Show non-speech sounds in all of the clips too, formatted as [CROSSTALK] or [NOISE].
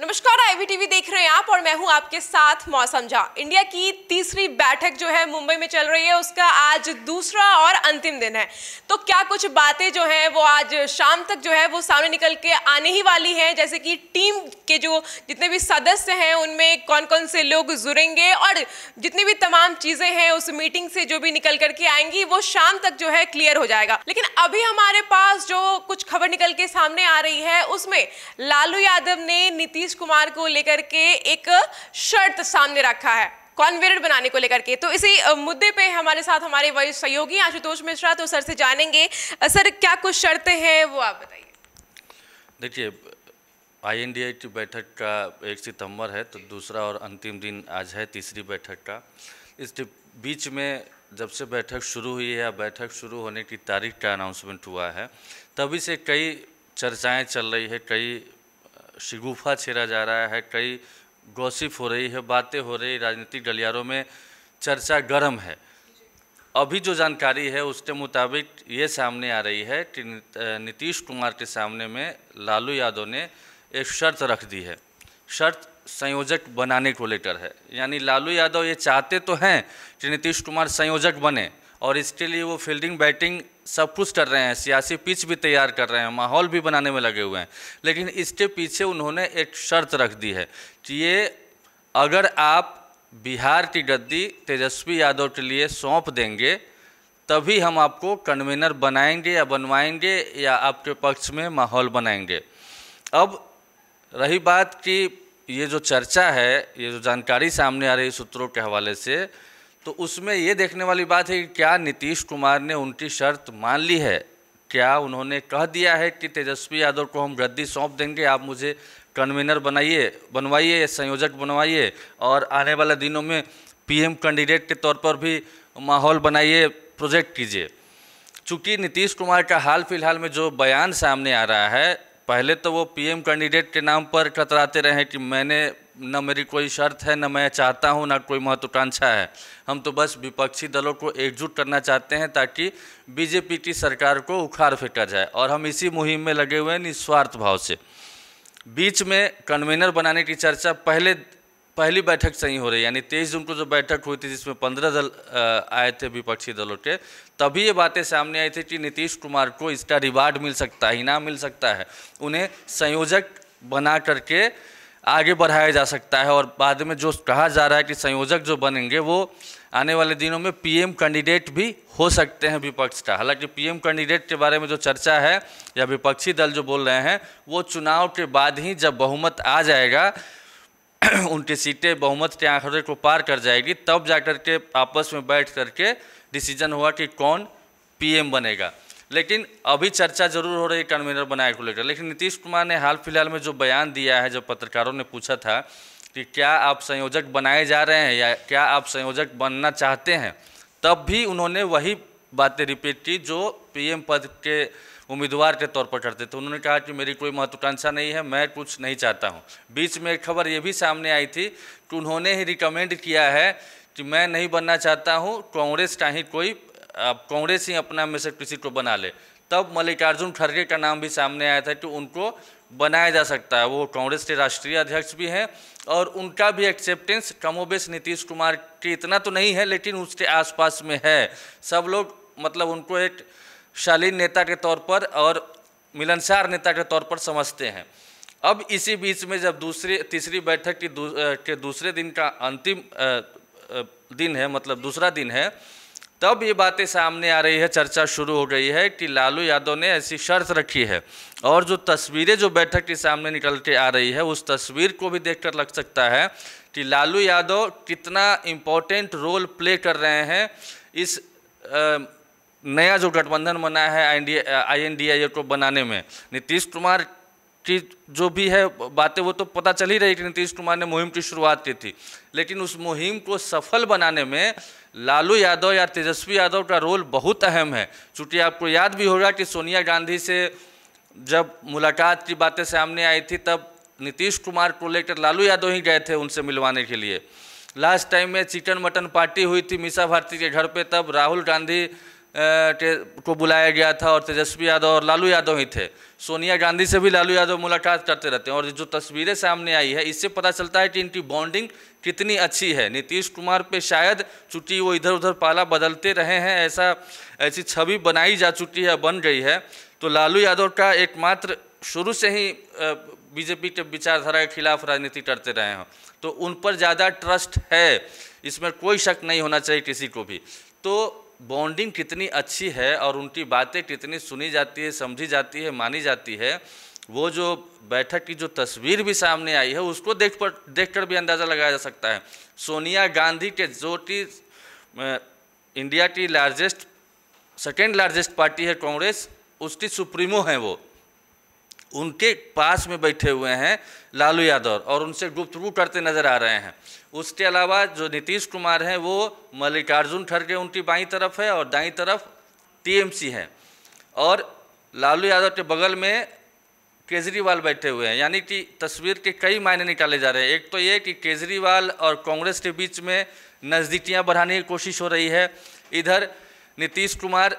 नमस्कार टीवी देख रहे हैं आप और मैं हूं आपके साथ मौसम झा इंडिया की तीसरी बैठक जो है मुंबई में चल रही है उसका आज दूसरा और अंतिम दिन है तो क्या कुछ बातें जो हैं वो आज शाम तक जो है वो सामने निकल के आने ही वाली हैं जैसे कि टीम के जो जितने भी सदस्य हैं उनमें कौन कौन से लोग जुड़ेंगे और जितनी भी तमाम चीज़ें हैं उस मीटिंग से जो भी निकल करके आएंगी वो शाम तक जो है क्लियर हो जाएगा लेकिन अभी हमारे पास जो कुछ खबर निकल के सामने आ रही है उसमें लालू यादव ने नीतीश नीतीश कुमार को लेकर के एक शर्त सामने रखा है कॉन्वेंट बनाने को लेकर के तो इसी मुद्दे पे हमारे साथ हमारे वरिष्ठ सहयोगी आशुतोष मिश्रा तो सर से जानेंगे सर क्या कुछ शर्तें हैं वो आप बताइए देखिए आई एन की बैठक का एक सितंबर है तो दूसरा और अंतिम दिन आज है तीसरी बैठक का इस बीच में जब से बैठक शुरू हुई है बैठक शुरू होने की तारीख का अनाउंसमेंट हुआ है तभी से कई चर्चाएं चल रही है कई शिगुफा छेड़ा जा रहा है कई गॉसिप हो रही है बातें हो रही राजनीतिक गलियारों में चर्चा गर्म है अभी जो जानकारी है उसके मुताबिक ये सामने आ रही है कि नीतीश कुमार के सामने में लालू यादव ने एक शर्त रख दी है शर्त संयोजक बनाने को लेकर है यानी लालू यादव ये चाहते तो हैं कि नीतीश कुमार संयोजक बने और इसके लिए वो फील्डिंग बैटिंग सब कुछ कर रहे हैं सियासी पिच भी तैयार कर रहे हैं माहौल भी बनाने में लगे हुए हैं लेकिन इसके पीछे उन्होंने एक शर्त रख दी है कि ये अगर आप बिहार की गद्दी तेजस्वी यादव के लिए सौंप देंगे तभी हम आपको कन्वीनर बनाएंगे या बनवाएंगे या आपके पक्ष में माहौल बनाएंगे अब रही बात कि ये जो चर्चा है ये जो जानकारी सामने आ रही सूत्रों के हवाले से तो उसमें ये देखने वाली बात है कि क्या नीतीश कुमार ने उनकी शर्त मान ली है क्या उन्होंने कह दिया है कि तेजस्वी यादव को हम गद्दी सौंप देंगे आप मुझे कन्वीनर बनाइए बनवाइए संयोजक बनवाइए और आने वाले दिनों में पीएम कैंडिडेट के तौर पर भी माहौल बनाइए प्रोजेक्ट कीजिए चूँकि नीतीश कुमार का हाल फिलहाल में जो बयान सामने आ रहा है पहले तो वो पीएम कैंडिडेट के नाम पर कतराते रहे कि मैंने न मेरी कोई शर्त है न मैं चाहता हूँ ना कोई महत्वाकांक्षा है हम तो बस विपक्षी दलों को एकजुट करना चाहते हैं ताकि बीजेपी की सरकार को उखाड़ फेंका जाए और हम इसी मुहिम में लगे हुए हैं निस्वार्थ भाव से बीच में कन्वीनर बनाने की चर्चा पहले पहली बैठक सही हो रही है यानी तेईस जून को जो बैठक हुई थी जिसमें पंद्रह दल आए थे विपक्षी दलों के तभी ये बातें सामने आई थी कि नीतीश कुमार को इसका रिवार्ड मिल सकता है इनाम मिल सकता है उन्हें संयोजक बना करके आगे बढ़ाया जा सकता है और बाद में जो कहा जा रहा है कि संयोजक जो बनेंगे वो आने वाले दिनों में पीएम कैंडिडेट भी हो सकते हैं विपक्ष का हालांकि पीएम कैंडिडेट के बारे में जो चर्चा है या विपक्षी दल जो बोल रहे हैं वो चुनाव के बाद ही जब बहुमत आ जाएगा [CLEARS THROAT] उनकी सीटें बहुमत के आंकड़े को पार कर जाएगी तब जा कर के आपस में बैठ करके डिसीजन हुआ कि कौन पीएम बनेगा लेकिन अभी चर्चा जरूर हो रही है कन्वीनर बनाए को लेकर लेकिन नीतीश कुमार ने हाल फिलहाल में जो बयान दिया है जब पत्रकारों ने पूछा था कि क्या आप संयोजक बनाए जा रहे हैं या क्या आप संयोजक बनना चाहते हैं तब भी उन्होंने वही बातें रिपीट की जो पीएम पद के उम्मीदवार के तौर पर करते थे तो उन्होंने कहा कि मेरी कोई महत्वाकांक्षा नहीं है मैं कुछ नहीं चाहता हूँ बीच में एक खबर ये भी सामने आई थी कि उन्होंने ही रिकमेंड किया है कि मैं नहीं बनना चाहता हूँ कांग्रेस का ही कोई कांग्रेस ही अपना में से किसी को बना ले तब मल्लिकार्जुन खड़गे का नाम भी सामने आया था कि उनको बनाया जा सकता है वो कांग्रेस के राष्ट्रीय अध्यक्ष भी हैं और उनका भी एक्सेप्टेंस कमोबेश नीतीश कुमार के इतना तो नहीं है लेकिन उसके आसपास में है सब लोग मतलब उनको एक शालीन नेता के तौर पर और मिलनसार नेता के तौर पर समझते हैं अब इसी बीच में जब दूसरी तीसरी बैठक की दू, के दूसरे दिन का अंतिम दिन है मतलब दूसरा दिन है तब ये बातें सामने आ रही है चर्चा शुरू हो गई है कि लालू यादव ने ऐसी शर्त रखी है और जो तस्वीरें जो बैठक के सामने निकल के आ रही है उस तस्वीर को भी देखकर लग सकता है कि लालू यादव कितना इम्पोर्टेंट रोल प्ले कर रहे हैं इस आ, नया जो गठबंधन बना है आई एन डी आई को बनाने में नीतीश कुमार की जो भी है बातें वो तो पता चल ही रही कि नीतीश कुमार ने मुहिम की शुरुआत की थी लेकिन उस मुहिम को सफल बनाने में लालू यादव या तेजस्वी यादव का रोल बहुत अहम है चूँकि आपको याद भी होगा कि सोनिया गांधी से जब मुलाकात की बातें सामने आई थी तब नीतीश कुमार को लेकर लालू यादव ही गए थे उनसे मिलवाने के लिए लास्ट टाइम में चिकन मटन पार्टी हुई थी मीसा भारती के घर पे तब राहुल गांधी को बुलाया गया था और तेजस्वी यादव और लालू यादव ही थे सोनिया गांधी से भी लालू यादव मुलाकात करते रहते हैं और जो तस्वीरें सामने आई है इससे पता चलता है कि इनकी बॉन्डिंग कितनी अच्छी है नीतीश कुमार पे शायद चूंकि वो इधर उधर पाला बदलते रहे हैं ऐसा ऐसी छवि बनाई जा चुकी है बन गई है तो लालू यादव का एकमात्र शुरू से ही बीजेपी के विचारधारा के खिलाफ राजनीति करते रहे हों तो उन पर ज़्यादा ट्रस्ट है इसमें कोई शक नहीं होना चाहिए किसी को भी तो बॉन्डिंग कितनी अच्छी है और उनकी बातें कितनी सुनी जाती है समझी जाती है मानी जाती है वो जो बैठक की जो तस्वीर भी सामने आई है उसको देख पर देख कर भी अंदाज़ा लगाया जा सकता है सोनिया गांधी के जो कि इंडिया की लार्जेस्ट सेकेंड लार्जेस्ट पार्टी है कांग्रेस उसकी सुप्रीमो हैं वो उनके पास में बैठे हुए हैं लालू यादव और उनसे गुप्तगु करते नजर आ रहे हैं उसके अलावा जो नीतीश कुमार हैं वो मल्लिकार्जुन खड़गे उनकी बाई तरफ है और दाई तरफ टीएमसी है और लालू यादव के बगल में केजरीवाल बैठे हुए हैं यानी कि तस्वीर के कई मायने निकाले जा रहे हैं एक तो ये कि केजरीवाल और कांग्रेस के बीच में नज़दीकियाँ बढ़ाने की कोशिश हो रही है इधर नीतीश कुमार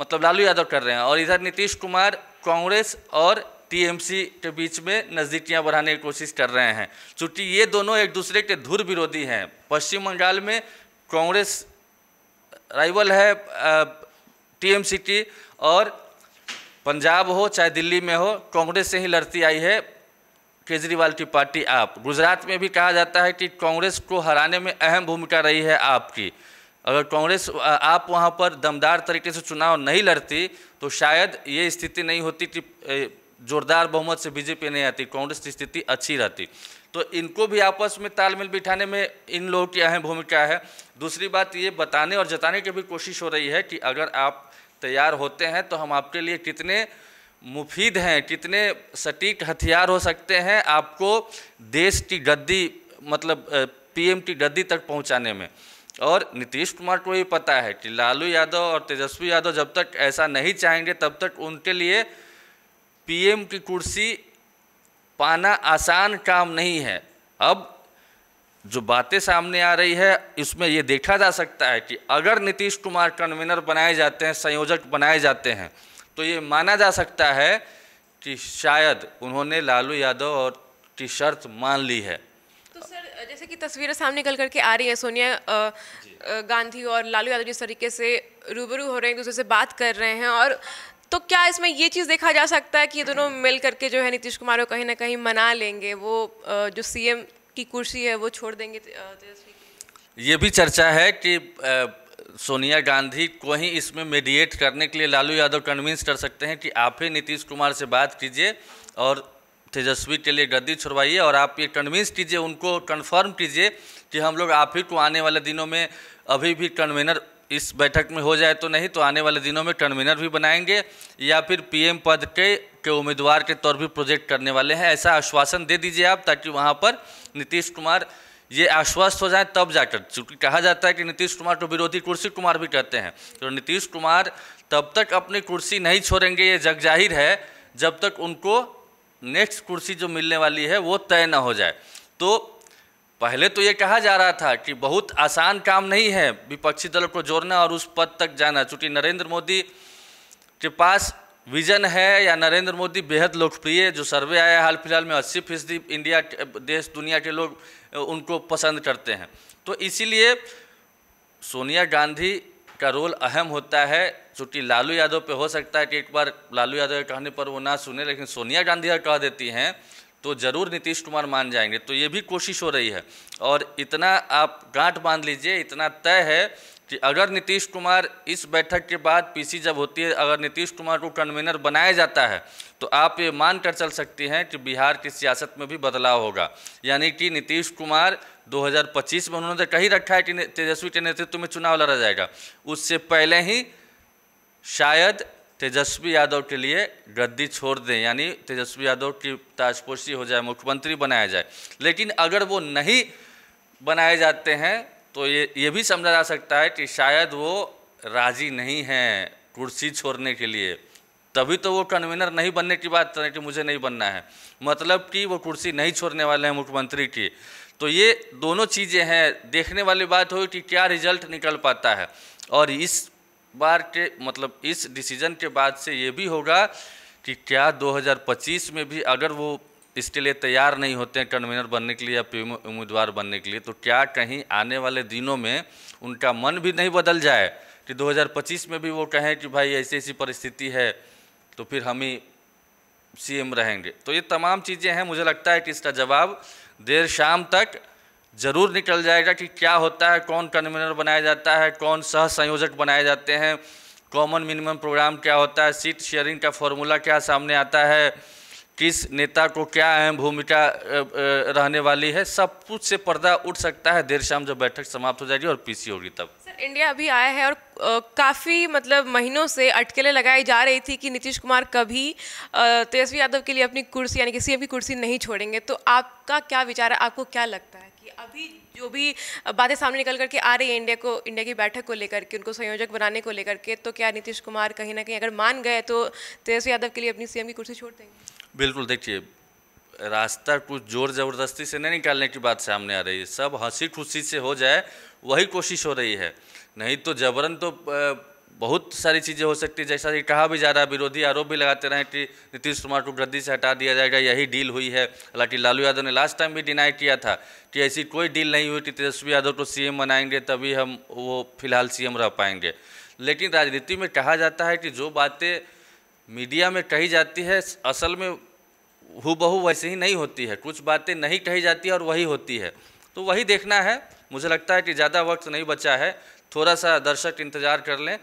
मतलब लालू यादव कर रहे हैं और इधर नीतीश कुमार कांग्रेस और टीएमसी के बीच में नजदीकियाँ बढ़ाने की कोशिश कर रहे हैं चूँकि ये दोनों एक दूसरे के धुर विरोधी हैं पश्चिम बंगाल में कांग्रेस राइवल है टीएमसी की और पंजाब हो चाहे दिल्ली में हो कांग्रेस से ही लड़ती आई है केजरीवाल की पार्टी आप गुजरात में भी कहा जाता है कि कांग्रेस को हराने में अहम भूमिका रही है आपकी अगर कांग्रेस आप वहाँ पर दमदार तरीके से चुनाव नहीं लड़ती तो शायद ये स्थिति नहीं होती कि जोरदार बहुमत से बीजेपी नहीं आती कांग्रेस की स्थिति अच्छी रहती तो इनको भी आपस में तालमेल बिठाने में इन लोगों की अहम भूमिका है दूसरी बात ये बताने और जताने की भी कोशिश हो रही है कि अगर आप तैयार होते हैं तो हम आपके लिए कितने मुफीद हैं कितने सटीक हथियार हो सकते हैं आपको देश की गद्दी मतलब पीएम की गद्दी तक पहुंचाने में और नीतीश कुमार को ये पता है कि लालू यादव और तेजस्वी यादव जब तक ऐसा नहीं चाहेंगे तब तक उनके लिए पीएम की कुर्सी पाना आसान काम नहीं है अब जो बातें सामने आ रही है इसमें ये देखा जा सकता है कि अगर नीतीश कुमार कन्वीनर बनाए जाते हैं संयोजक बनाए जाते हैं तो ये माना जा सकता है कि शायद उन्होंने लालू यादव और की शर्त मान ली है जैसे कि तस्वीरें सामने निकल करके आ रही हैं सोनिया गांधी और लालू यादव जिस तरीके से रूबरू हो रहे हैं एक दूसरे से बात कर रहे हैं और तो क्या इसमें ये चीज़ देखा जा सकता है कि ये दोनों [CLEARS THROAT] मिल करके जो है नीतीश कुमार को कहीं ना कहीं मना लेंगे वो जो सीएम की कुर्सी है वो छोड़ देंगे ये भी चर्चा है कि सोनिया गांधी को ही इसमें मेडिएट करने के लिए लालू यादव कन्विंस कर सकते हैं कि आप ही नीतीश कुमार से बात कीजिए और तेजस्वी के लिए गद्दी छुड़वाइए और आप ये कन्विंस कीजिए उनको कन्फर्म कीजिए कि हम लोग आप ही को आने वाले दिनों में अभी भी कन्वेनर इस बैठक में हो जाए तो नहीं तो आने वाले दिनों में कन्वीनर भी बनाएंगे या फिर पीएम पद के के उम्मीदवार के तौर भी प्रोजेक्ट करने वाले हैं ऐसा आश्वासन दे दीजिए आप ताकि वहाँ पर नीतीश कुमार ये आश्वस्त हो जाए तब जाकर चूँकि कहा जाता है कि नीतीश कुमार को विरोधी कुर्सी कुमार भी कहते हैं तो नीतीश कुमार तब तक अपनी कुर्सी नहीं छोड़ेंगे ये जग जाहिर है जब तक उनको नेक्स्ट कुर्सी जो मिलने वाली है वो तय ना हो जाए तो पहले तो ये कहा जा रहा था कि बहुत आसान काम नहीं है विपक्षी दलों को जोड़ना और उस पद तक जाना चूँकि नरेंद्र मोदी के पास विजन है या नरेंद्र मोदी बेहद लोकप्रिय जो सर्वे आया हाल फिलहाल में अस्सी फीसदी इंडिया देश दुनिया के लोग उनको पसंद करते हैं तो इसीलिए सोनिया गांधी का रोल अहम होता है चूँकि लालू यादव पे हो सकता है कि एक बार लालू यादव के कहने पर वो ना सुने लेकिन सोनिया गांधी अगर कह देती हैं तो ज़रूर नीतीश कुमार मान जाएंगे तो ये भी कोशिश हो रही है और इतना आप गांठ बांध लीजिए इतना तय है कि अगर नीतीश कुमार इस बैठक के बाद पीसी जब होती है अगर नीतीश कुमार को कन्वीनर बनाया जाता है तो आप ये मान कर चल सकती हैं कि बिहार की सियासत में भी बदलाव होगा यानी कि नीतीश कुमार 2025 में उन्होंने कहीं रखा है कि तेजस्वी के नेतृत्व में चुनाव लड़ा जाएगा उससे पहले ही शायद तेजस्वी यादव के लिए गद्दी छोड़ दें यानी तेजस्वी यादव की ताजपोशी हो जाए मुख्यमंत्री बनाया जाए लेकिन अगर वो नहीं बनाए जाते हैं तो ये ये भी समझा जा सकता है कि शायद वो राजी नहीं हैं कुर्सी छोड़ने के लिए तभी तो वो कन्वीनर नहीं बनने की बात करें कि मुझे नहीं बनना है मतलब कि वो कुर्सी नहीं छोड़ने वाले हैं मुख्यमंत्री की तो ये दोनों चीज़ें हैं देखने वाली बात हो कि क्या रिजल्ट निकल पाता है और इस बार के मतलब इस डिसीजन के बाद से ये भी होगा कि क्या 2025 में भी अगर वो इसके लिए तैयार नहीं होते हैं कन्वीनर बनने के लिए या पी उम्मीदवार बनने के लिए तो क्या कहीं आने वाले दिनों में उनका मन भी नहीं बदल जाए कि 2025 में भी वो कहें कि भाई ऐसी ऐसी परिस्थिति है तो फिर हम ही सीएम रहेंगे तो ये तमाम चीज़ें हैं मुझे लगता है कि इसका जवाब देर शाम तक ज़रूर निकल जाएगा कि क्या होता है कौन कन्वीनर बनाया जाता है कौन सह संयोजक बनाए जाते हैं कॉमन मिनिमम प्रोग्राम क्या होता है सीट शेयरिंग का फॉर्मूला क्या सामने आता है किस नेता को क्या अहम भूमिका रहने वाली है सब कुछ से पर्दा उठ सकता है देर शाम जब बैठक समाप्त हो जाएगी और पीसी होगी तब सर इंडिया अभी आया है और काफ़ी मतलब महीनों से अटकलें लगाई जा रही थी कि नीतीश कुमार कभी तेजस्वी यादव के लिए अपनी कुर्सी यानी कि सीएम की कुर्सी नहीं छोड़ेंगे तो आपका क्या विचार है आपको क्या लगता है कि अभी जो भी बातें सामने निकल करके आ रही है इंडिया को इंडिया की बैठक को लेकर के उनको संयोजक बनाने को लेकर के तो क्या नीतीश कुमार कहीं ना कहीं अगर मान गए तो तेजस्वी यादव के लिए अपनी सीएम की कुर्सी छोड़ देंगे बिल्कुल देखिए रास्ता कुछ जोर ज़बरदस्ती से नहीं निकालने की बात सामने आ रही है सब हंसी खुशी से हो जाए वही कोशिश हो रही है नहीं तो जबरन तो बहुत सारी चीज़ें हो सकती है जैसा कि कहा भी जा रहा है विरोधी आरोप भी लगाते रहे कि नीतीश कुमार को गद्दी से हटा दिया जाएगा यही डील हुई है हालांकि लालू यादव ने लास्ट टाइम भी डिनाई किया था कि ऐसी कोई डील नहीं हुई कि तेजस्वी यादव को सीएम बनाएंगे तभी हम वो फिलहाल सीएम रह पाएंगे लेकिन राजनीति में कहा जाता है कि जो बातें मीडिया में कही जाती है असल में हु वैसे ही नहीं होती है कुछ बातें नहीं कही जाती और वही होती है तो वही देखना है मुझे लगता है कि ज़्यादा वक्त नहीं बचा है थोड़ा सा दर्शक इंतज़ार कर लें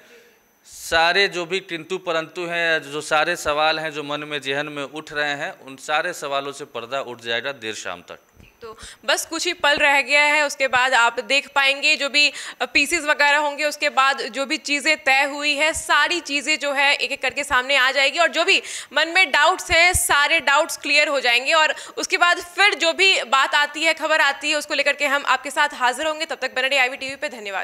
सारे जो भी किंतु परंतु हैं जो सारे सवाल हैं जो मन में जहन में उठ रहे हैं उन सारे सवालों से पर्दा उठ जाएगा देर शाम तक तो बस कुछ ही पल रह गया है उसके बाद आप देख पाएंगे जो भी पीसीज वगैरह होंगे उसके बाद जो भी चीज़ें तय हुई है सारी चीज़ें जो है एक एक करके सामने आ जाएगी और जो भी मन में डाउट्स हैं सारे डाउट्स क्लियर हो जाएंगे और उसके बाद फिर जो भी बात आती है खबर आती है उसको लेकर के हम आपके साथ हाजिर होंगे तब तक बने आई वी टी वी धन्यवाद